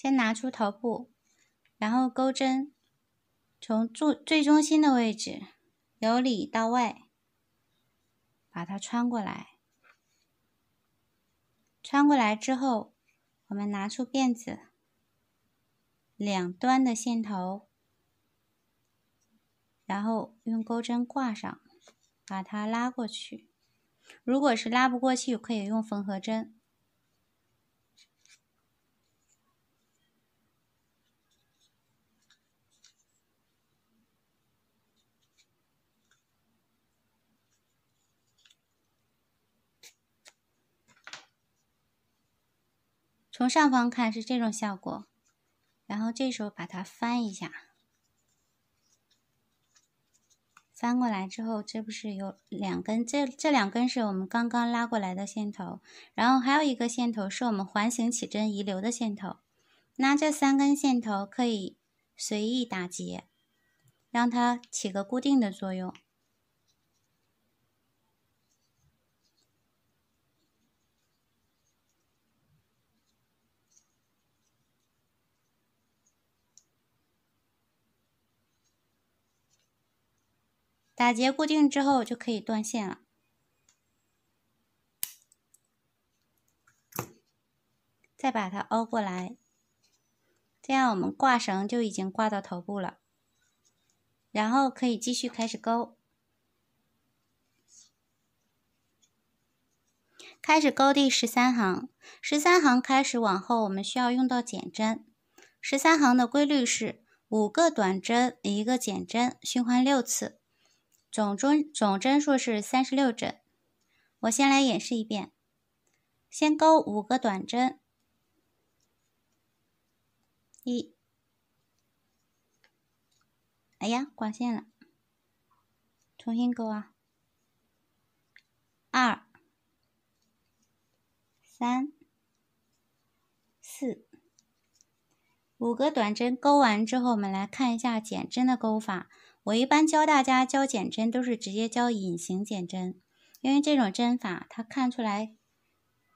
先拿出头部，然后钩针从最最中心的位置，由里到外把它穿过来。穿过来之后，我们拿出辫子两端的线头，然后用钩针挂上，把它拉过去。如果是拉不过去，可以用缝合针。从上方看是这种效果，然后这时候把它翻一下，翻过来之后，这不是有两根？这这两根是我们刚刚拉过来的线头，然后还有一个线头是我们环形起针遗留的线头。那这三根线头可以随意打结，让它起个固定的作用。打结固定之后，就可以断线了。再把它凹过来，这样我们挂绳就已经挂到头部了。然后可以继续开始钩，开始钩第十三行。十三行开始往后，我们需要用到减针。十三行的规律是五个短针一个减针，循环六次。总针总针数是三十六针，我先来演示一遍，先钩五个短针，一，哎呀，挂线了，重新钩啊，二，三，四，五个短针钩完之后，我们来看一下减针的钩法。我一般教大家教减针都是直接教隐形减针，因为这种针法它看出来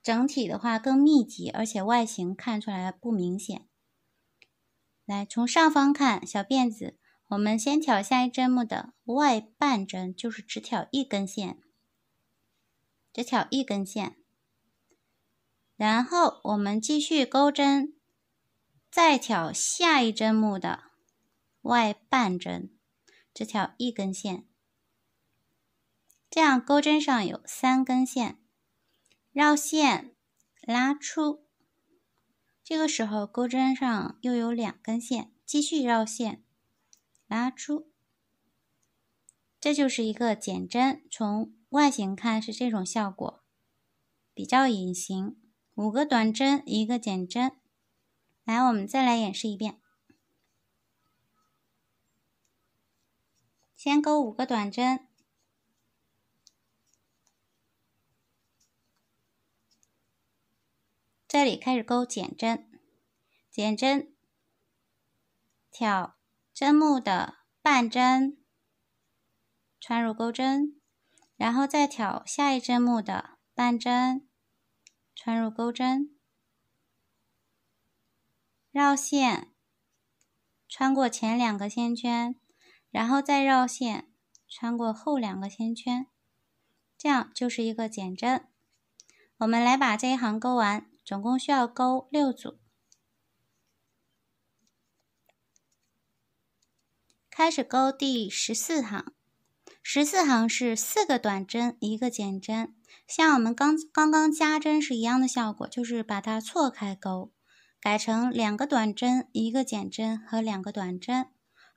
整体的话更密集，而且外形看出来不明显。来，从上方看小辫子，我们先挑下一针目的外半针，就是只挑一根线，只挑一根线，然后我们继续钩针，再挑下一针目的外半针。这条一根线，这样钩针上有三根线，绕线拉出，这个时候钩针上又有两根线，继续绕线拉出，这就是一个减针，从外形看是这种效果，比较隐形。五个短针，一个减针，来，我们再来演示一遍。先钩五个短针，这里开始钩减针，减针，挑针目的半针，穿入钩针，然后再挑下一针目的半针，穿入钩针，绕线，穿过前两个线圈。然后再绕线，穿过后两个线圈，这样就是一个减针。我们来把这一行钩完，总共需要钩六组。开始钩第十四行，十四行是四个短针一个减针，像我们刚刚刚加针是一样的效果，就是把它错开钩，改成两个短针一个减针和两个短针。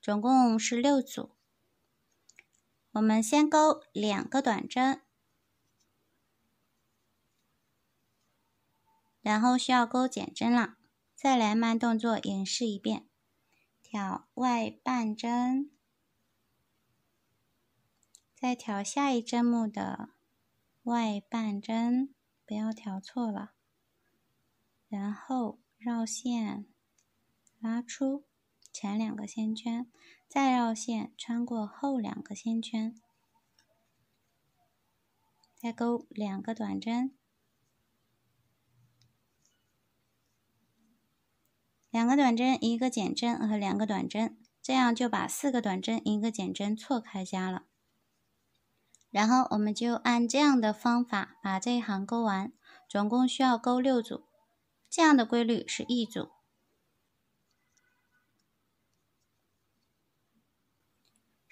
总共是六组，我们先钩两个短针，然后需要钩减针了。再来慢动作演示一遍：挑外半针，再挑下一针目的外半针，不要挑错了。然后绕线，拉出。前两个线圈，再绕线穿过后两个线圈，再钩两个短针，两个短针一个减针和两个短针，这样就把四个短针一个减针错开加了。然后我们就按这样的方法把这一行钩完，总共需要钩六组，这样的规律是一组。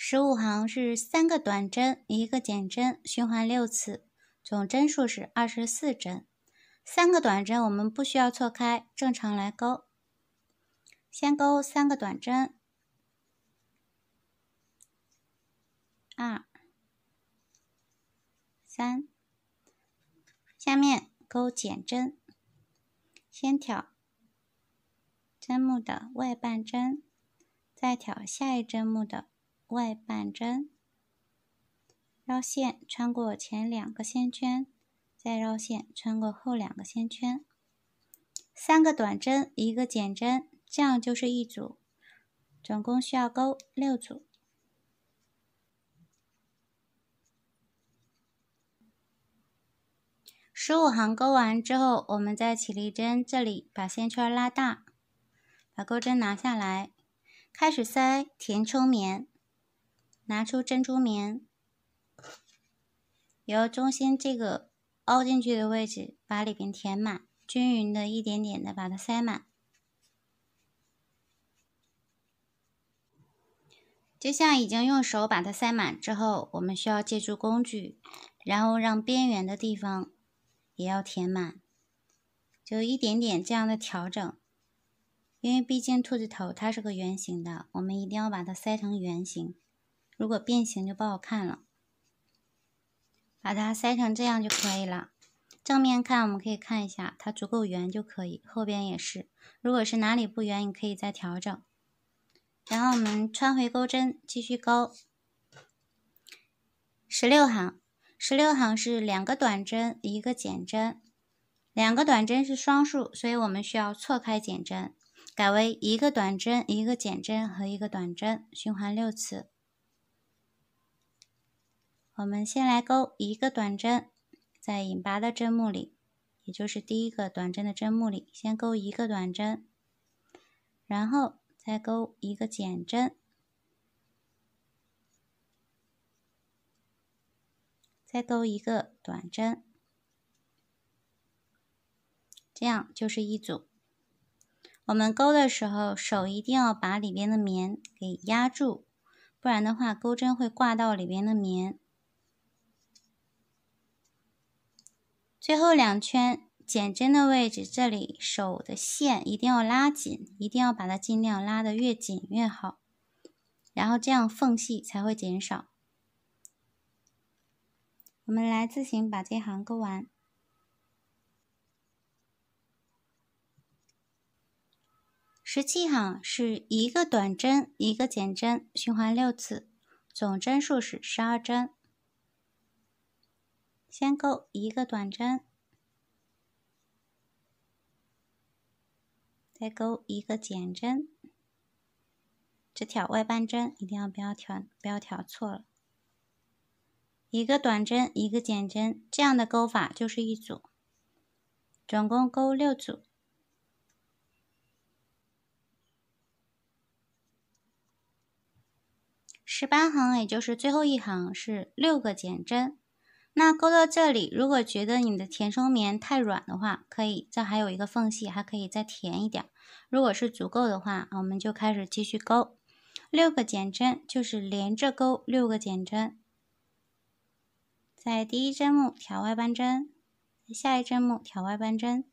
十五行是三个短针，一个减针，循环六次，总针数是二十四针。三个短针我们不需要错开，正常来钩。先钩三个短针，二三，下面钩减针，先挑针目的外半针，再挑下一针目的。外半针，绕线穿过前两个线圈，再绕线穿过后两个线圈，三个短针一个减针，这样就是一组，总共需要钩六组。十五行钩完之后，我们在起立针这里把线圈拉大，把钩针拿下来，开始塞填充棉。拿出珍珠棉，由中心这个凹进去的位置把里边填满，均匀的一点点的把它塞满，就像已经用手把它塞满之后，我们需要借助工具，然后让边缘的地方也要填满，就一点点这样的调整，因为毕竟兔子头它是个圆形的，我们一定要把它塞成圆形。如果变形就不好看了，把它塞成这样就可以了。正面看我们可以看一下，它足够圆就可以，后边也是。如果是哪里不圆，你可以再调整。然后我们穿回钩针继续钩十六行，十六行是两个短针一个减针，两个短针是双数，所以我们需要错开减针，改为一个短针一个减针和一个短针，循环六次。我们先来钩一个短针，在引拔的针目里，也就是第一个短针的针目里，先钩一个短针，然后再钩一个减针，再钩一个短针，这样就是一组。我们钩的时候，手一定要把里边的棉给压住，不然的话，钩针会挂到里边的棉。最后两圈减针的位置，这里手的线一定要拉紧，一定要把它尽量拉的越紧越好，然后这样缝隙才会减少。我们来自行把这行钩完。十七行是一个短针，一个减针，循环六次，总针数是十二针。先钩一个短针，再钩一个减针，只挑外半针，一定要不要挑不要挑错了。一个短针，一个减针，这样的钩法就是一组，总共钩六组，十八行，也就是最后一行是六个减针。那勾到这里，如果觉得你的填充棉太软的话，可以，这还有一个缝隙，还可以再填一点。如果是足够的话，我们就开始继续勾。六个减针，就是连着勾六个减针，在第一针目挑外半针，下一针目挑外半针，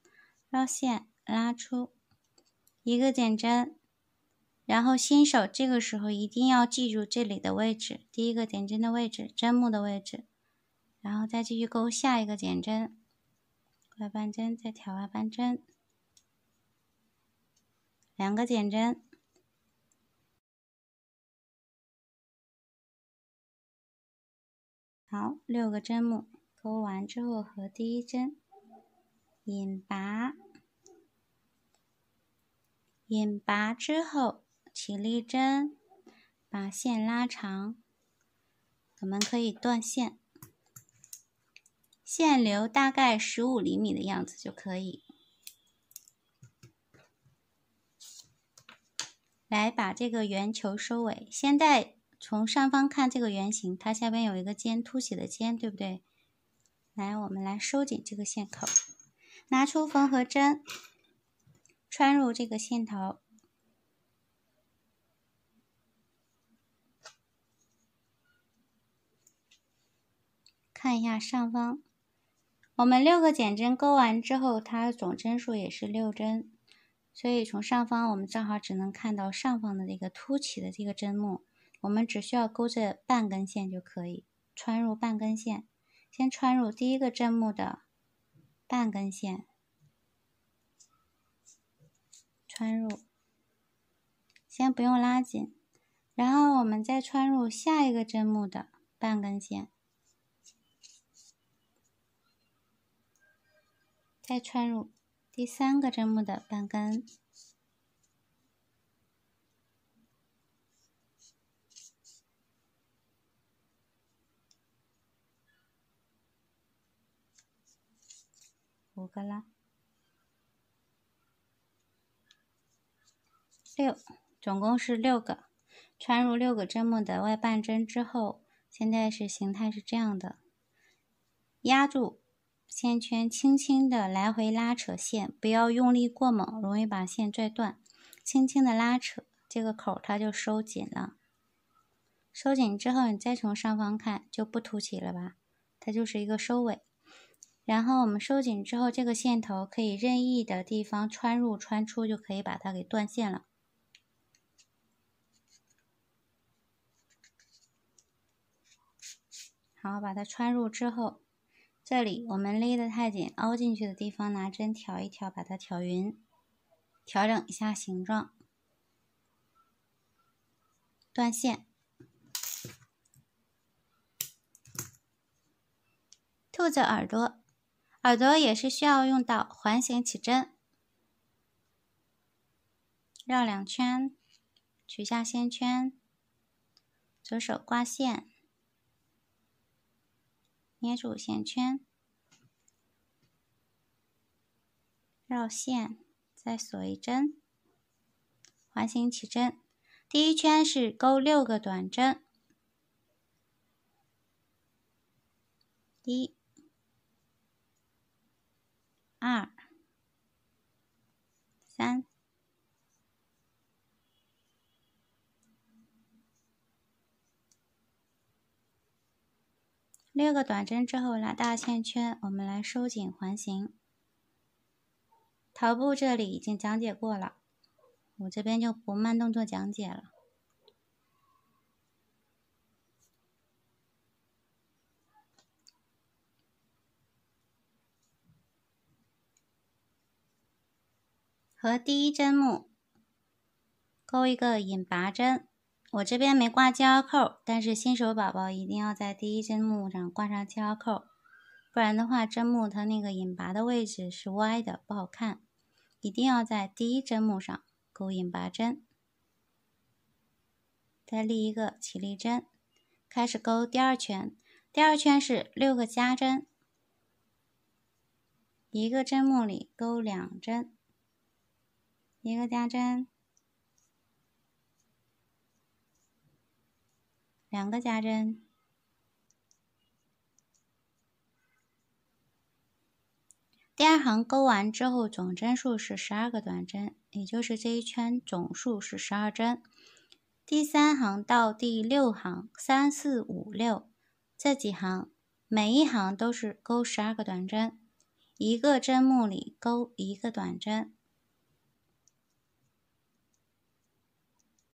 绕线拉出一个减针，然后新手这个时候一定要记住这里的位置，第一个减针的位置，针目的位置。然后再继续勾下一个减针，外半针，再挑外半针，两个减针，好，六个针目勾完之后和第一针引拔，引拔之后起立针，把线拉长，我们可以断线。线留大概十五厘米的样子就可以。来把这个圆球收尾。现在从上方看这个圆形，它下边有一个尖凸起的尖，对不对？来，我们来收紧这个线口，拿出缝合针，穿入这个线头，看一下上方。我们六个减针钩完之后，它总针数也是六针，所以从上方我们正好只能看到上方的这个凸起的这个针目，我们只需要钩这半根线就可以穿入半根线，先穿入第一个针目的半根线，穿入，先不用拉紧，然后我们再穿入下一个针目的半根线。再穿入第三个针目的半根，五个啦，六，总共是六个。穿入六个针目的外半针之后，现在是形态是这样的，压住。线圈轻轻的来回拉扯线，不要用力过猛，容易把线拽断。轻轻的拉扯这个口，它就收紧了。收紧之后，你再从上方看就不凸起了吧？它就是一个收尾。然后我们收紧之后，这个线头可以任意的地方穿入穿出，就可以把它给断线了。好，把它穿入之后。这里我们勒得太紧，凹进去的地方拿针挑一挑，把它挑匀，调整一下形状。断线。兔子耳朵，耳朵也是需要用到环形起针，绕两圈，取下线圈，左手挂线。捏住线圈，绕线，再锁一针，环形起针。第一圈是勾六个短针，一、二、三。六个短针之后，拉大线圈，我们来收紧环形。头部这里已经讲解过了，我这边就不慢动作讲解了。和第一针目勾一个引拔针。我这边没挂记号扣，但是新手宝宝一定要在第一针目上挂上记号扣，不然的话针目它那个引拔的位置是歪的，不好看。一定要在第一针目上勾引拔针，再立一个起立针，开始勾第二圈。第二圈是六个加针，一个针目里勾两针，一个加针。两个加针，第二行钩完之后，总针数是十二个短针，也就是这一圈总数是十二针。第三行到第六行，三四五六这几行，每一行都是钩十二个短针，一个针目里钩一个短针。